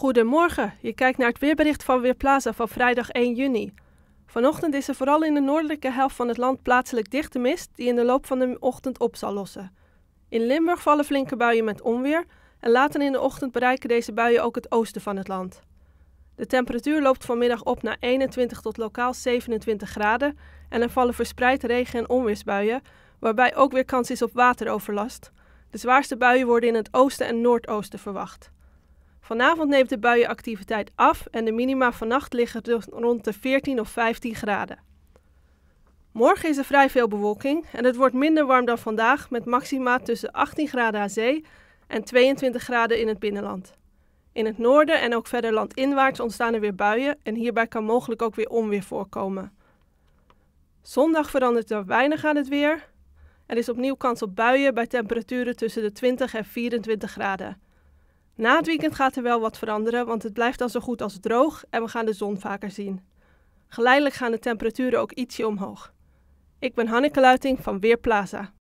Goedemorgen, je kijkt naar het weerbericht van Weerplaza van vrijdag 1 juni. Vanochtend is er vooral in de noordelijke helft van het land plaatselijk dichte mist die in de loop van de ochtend op zal lossen. In Limburg vallen flinke buien met onweer en later in de ochtend bereiken deze buien ook het oosten van het land. De temperatuur loopt vanmiddag op naar 21 tot lokaal 27 graden en er vallen verspreid regen- en onweersbuien, waarbij ook weer kans is op wateroverlast. De zwaarste buien worden in het oosten en noordoosten verwacht. Vanavond neemt de buienactiviteit af en de minima vannacht liggen dus rond de 14 of 15 graden. Morgen is er vrij veel bewolking en het wordt minder warm dan vandaag met maxima tussen 18 graden aan zee en 22 graden in het binnenland. In het noorden en ook verder landinwaarts ontstaan er weer buien en hierbij kan mogelijk ook weer onweer voorkomen. Zondag verandert er weinig aan het weer. Er is opnieuw kans op buien bij temperaturen tussen de 20 en 24 graden. Na het weekend gaat er wel wat veranderen, want het blijft dan zo goed als droog en we gaan de zon vaker zien. Geleidelijk gaan de temperaturen ook ietsje omhoog. Ik ben Hanneke Luiting van Weerplaza.